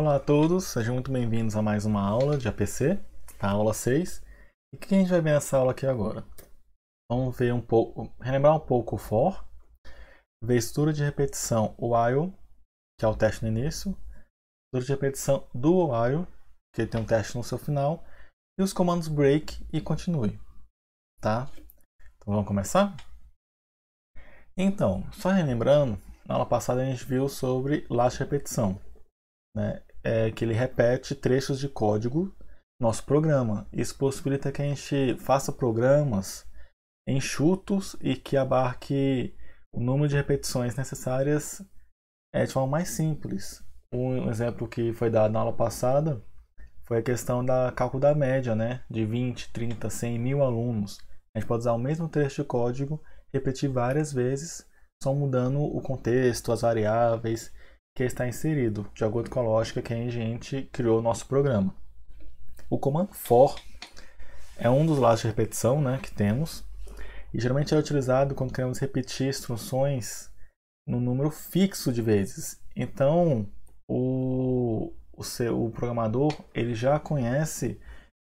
Olá a todos, sejam muito bem-vindos a mais uma aula de APC, a tá? aula 6. E o que a gente vai ver nessa aula aqui agora? Vamos ver um pouco, relembrar um pouco o for, ver estrutura de repetição while, que é o teste no início, estrutura de repetição do while, que tem um teste no seu final, e os comandos break e continue, tá? Então vamos começar? Então, só relembrando, na aula passada a gente viu sobre last repetição né, é que ele repete trechos de código nosso programa. Isso possibilita que a gente faça programas enxutos e que abarque o número de repetições necessárias é, de forma mais simples. Um exemplo que foi dado na aula passada foi a questão da cálculo da média, né? De 20, 30, 100 mil alunos. A gente pode usar o mesmo trecho de código, repetir várias vezes, só mudando o contexto, as variáveis que está inserido, de acordo com a lógica que a gente criou o nosso programa. O comando for é um dos lados de repetição né, que temos, e geralmente é utilizado quando queremos repetir instruções no número fixo de vezes. Então, o, o, seu, o programador ele já conhece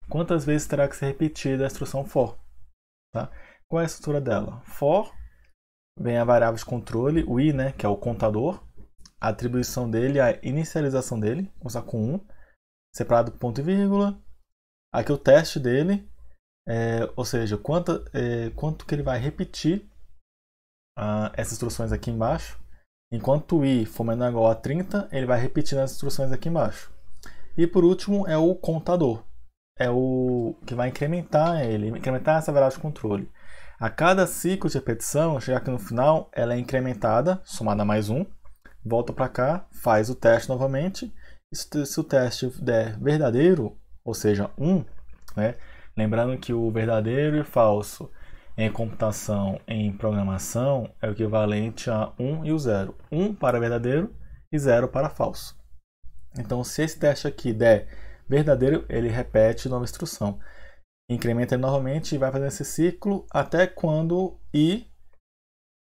quantas vezes terá que ser repetida a instrução for. Tá? Qual é a estrutura dela? For vem a variável de controle, o i, né, que é o contador, a atribuição dele, a inicialização dele, começar com 1, separado por ponto e vírgula. Aqui o teste dele, é, ou seja, quanto, é, quanto que ele vai repetir ah, essas instruções aqui embaixo. Enquanto o i for menor ou igual a 30, ele vai repetir as instruções aqui embaixo. E por último é o contador, é o que vai incrementar ele, incrementar essa variável de controle. A cada ciclo de repetição, chegar aqui no final, ela é incrementada, somada a mais um, volta para cá, faz o teste novamente. Se, o teste der verdadeiro, ou seja, 1, um, né? lembrando que o verdadeiro e falso em computação, em programação, é o equivalente a 1 um e o 0. 1 um para verdadeiro e 0 para falso. Então, se esse teste aqui der verdadeiro, ele repete nova instrução. Incrementa novamente e vai fazer esse ciclo até quando i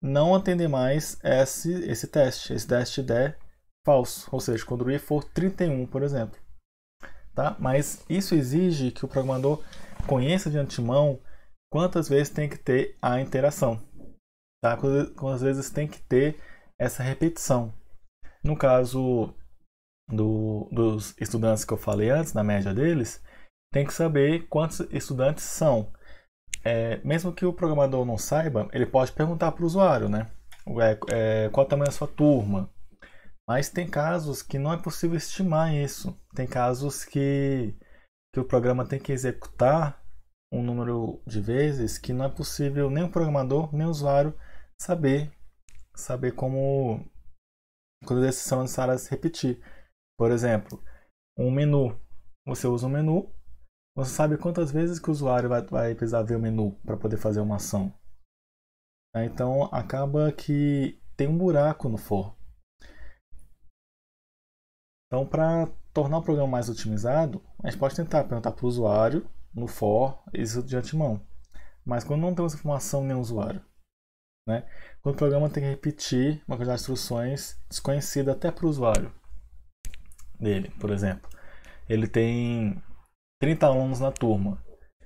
não atender mais esse, esse teste. Esse teste der é falso, ou seja, quando o i for 31, por exemplo. Tá? Mas isso exige que o programador conheça de antemão quantas vezes tem que ter a interação. Tá? Quantas vezes tem que ter essa repetição. No caso do, dos estudantes que eu falei antes, na média deles, tem que saber quantos estudantes são é, mesmo que o programador não saiba, ele pode perguntar para o usuário, né? É, é, qual o tamanho da sua turma. Mas tem casos que não é possível estimar isso. Tem casos que, que o programa tem que executar um número de vezes que não é possível nem o programador nem o usuário saber saber como quando decisões necessárias repetir. Por exemplo, um menu. Você usa um menu você sabe quantas vezes que o usuário vai, vai precisar ver o menu para poder fazer uma ação. Né, então acaba que tem um buraco no for. Então, para tornar o programa mais otimizado, a gente pode tentar perguntar para o usuário no for isso de antemão. Mas quando não temos informação nem usuário, né? quando o programa tem que repetir uma quantidade de instruções desconhecida até para o usuário dele, por exemplo, ele tem 30 alunos na turma.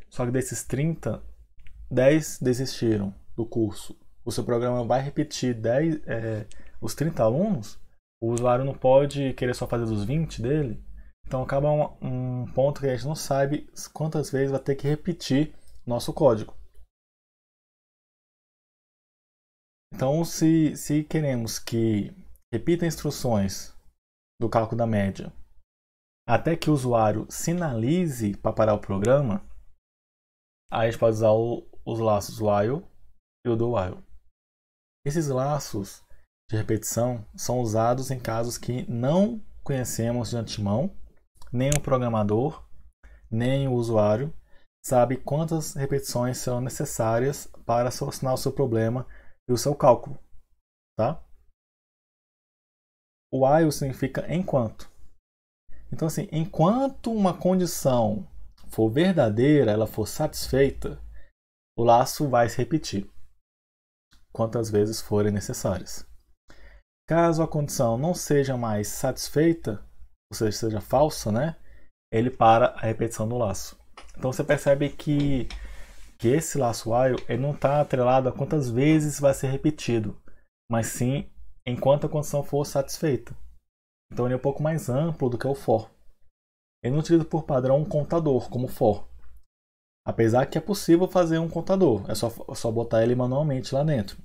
Só que desses 30, 10 desistiram do curso. O seu programa vai repetir 10, é, os 30 alunos, o usuário não pode querer só fazer os 20 dele. Então acaba um, um ponto que a gente não sabe quantas vezes vai ter que repetir nosso código. Então, se, se queremos que repita instruções do cálculo da média até que o usuário sinalize para parar o programa, aí a gente pode usar o, os laços while e o do while. Esses laços de repetição são usados em casos que não conhecemos de antemão, nem o programador, nem o usuário sabe quantas repetições são necessárias para solucionar o seu problema e o seu cálculo, tá? O while significa enquanto. Então, assim, enquanto uma condição for verdadeira, ela for satisfeita, o laço vai se repetir quantas vezes forem necessárias. Caso a condição não seja mais satisfeita, ou seja, seja falsa, né? Ele para a repetição do laço. Então você percebe que, que esse laço while ele não está atrelado a quantas vezes vai ser repetido, mas sim enquanto a condição for satisfeita. Então ele é um pouco mais amplo do que o for. Ele é não utiliza por padrão um contador, como for. Apesar que é possível fazer um contador, é só, é só botar ele manualmente lá dentro.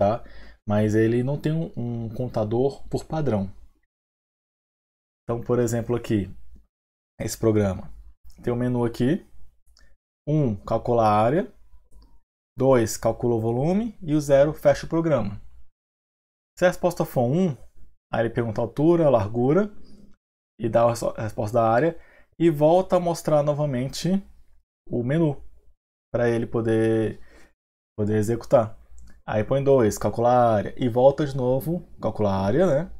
Tá? Mas ele não tem um, um contador por padrão. Então, por exemplo, aqui, esse programa. Tem um menu aqui. 1. Um, calcula a área. 2. Calcula o volume. E o 0. Fecha o programa. Se a resposta for 1, um, Aí ele pergunta a altura, a largura e dá a resposta da área e volta a mostrar novamente o menu para ele poder poder executar. Aí põe 2, calcular a área e volta de novo, calcular a área, né?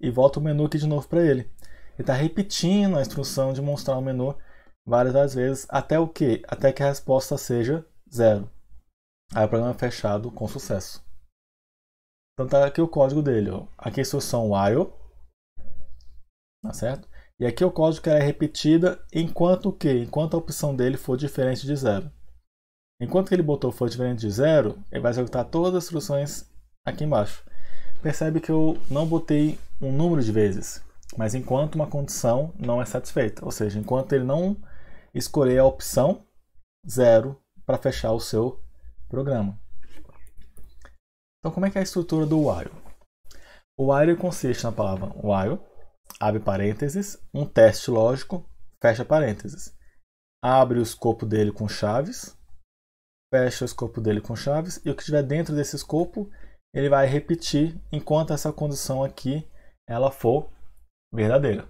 E volta o menu aqui de novo para ele. Ele está repetindo a instrução de mostrar o menu várias, várias vezes até o quê? Até que a resposta seja zero. Aí o programa é fechado com sucesso. Então tá aqui o código dele. Ó. Aqui a é instrução while. Tá certo? E aqui é o código que é repetida enquanto quê? Enquanto a opção dele for diferente de zero. Enquanto que ele botou for diferente de zero, ele vai executar todas as instruções aqui embaixo. Percebe que eu não botei um número de vezes, mas enquanto uma condição não é satisfeita, ou seja, enquanto ele não escolher a opção zero para fechar o seu programa. Então, como é que é a estrutura do while? O while consiste na palavra while, abre parênteses, um teste lógico, fecha parênteses. Abre o escopo dele com chaves, fecha o escopo dele com chaves, e o que estiver dentro desse escopo, ele vai repetir enquanto essa condição aqui ela for verdadeira.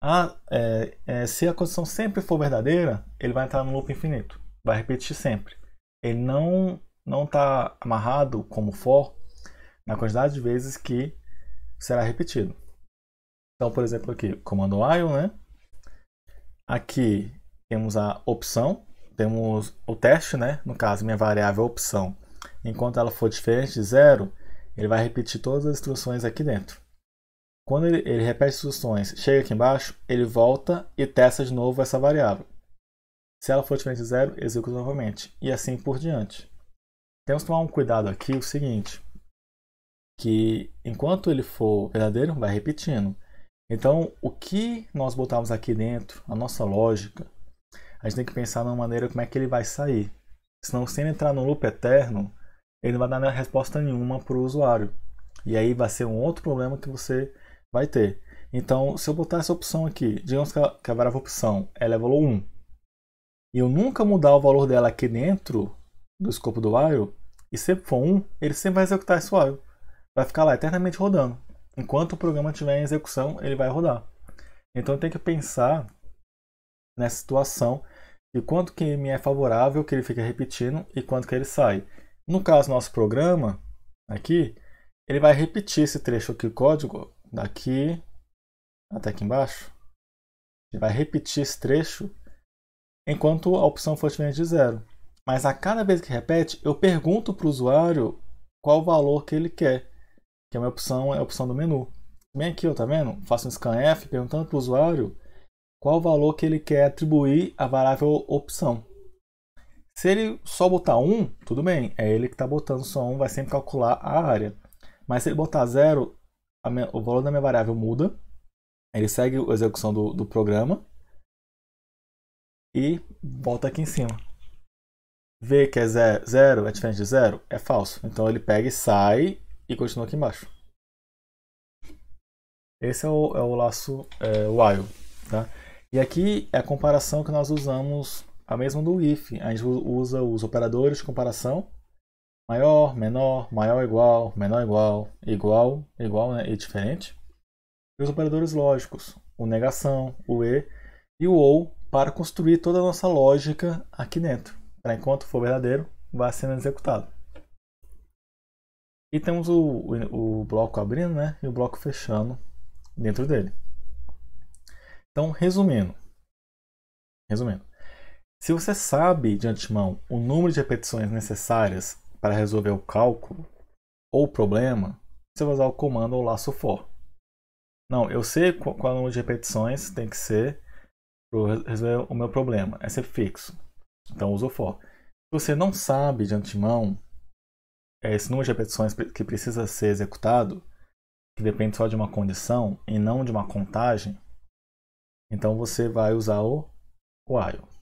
Ah, é, é, se a condição sempre for verdadeira, ele vai entrar no loop infinito, vai repetir sempre. Ele não não está amarrado como for na quantidade de vezes que será repetido. Então, por exemplo, aqui, comando while, né? Aqui temos a opção, temos o teste, né? No caso, minha variável opção. Enquanto ela for diferente de zero, ele vai repetir todas as instruções aqui dentro. Quando ele, ele repete instruções, chega aqui embaixo, ele volta e testa de novo essa variável. Se ela for diferente de zero, executa novamente. E assim por diante temos que tomar um cuidado aqui, o seguinte, que enquanto ele for verdadeiro, vai repetindo. Então, o que nós botarmos aqui dentro, a nossa lógica, a gente tem que pensar numa maneira como é que ele vai sair. Senão, se ele entrar no loop eterno, ele não vai dar resposta nenhuma para o usuário. E aí vai ser um outro problema que você vai ter. Então, se eu botar essa opção aqui, digamos que a, que a variável opção ela é valor 1, e eu nunca mudar o valor dela aqui dentro do escopo do while, e se for um, ele sempre vai executar esse while. Vai ficar lá eternamente rodando. Enquanto o programa estiver em execução, ele vai rodar. Então tem que pensar nessa situação e quanto que me é favorável que ele fique repetindo e quanto que ele sai. No caso do nosso programa, aqui, ele vai repetir esse trecho aqui, o código, daqui até aqui embaixo. Ele vai repetir esse trecho enquanto a opção for diferente de zero. Mas a cada vez que repete, eu pergunto para o usuário qual o valor que ele quer. Que é minha opção, é a opção do menu. Vem aqui, ó, tá vendo? Faço um scan F perguntando para o usuário qual o valor que ele quer atribuir à variável opção. Se ele só botar 1, tudo bem, é ele que está botando só 1, vai sempre calcular a área. Mas se ele botar 0, o valor da minha variável muda, ele segue a execução do, do programa e volta aqui em cima. V que é zero, zero é diferente de zero? É falso. Então ele pega e sai e continua aqui embaixo. Esse é o, é o laço é, while. Tá? E aqui é a comparação que nós usamos, a mesma do if. A gente usa os operadores de comparação. Maior, menor, maior igual, menor igual, igual, igual né? e diferente. E os operadores lógicos, o negação, o e e o ou, para construir toda a nossa lógica aqui dentro para enquanto for verdadeiro, vai sendo executado. E temos o, o, o bloco abrindo né, e o bloco fechando dentro dele. Então, resumindo, resumindo, se você sabe de antemão o número de repetições necessárias para resolver o cálculo ou problema, você vai usar o comando ou laço for. Não, eu sei qual, qual número de repetições tem que ser para resolver o meu problema. É ser fixo. Então usa o for. Se você não sabe de antemão é, esse número de repetições que precisa ser executado, que depende só de uma condição e não de uma contagem, então você vai usar o while.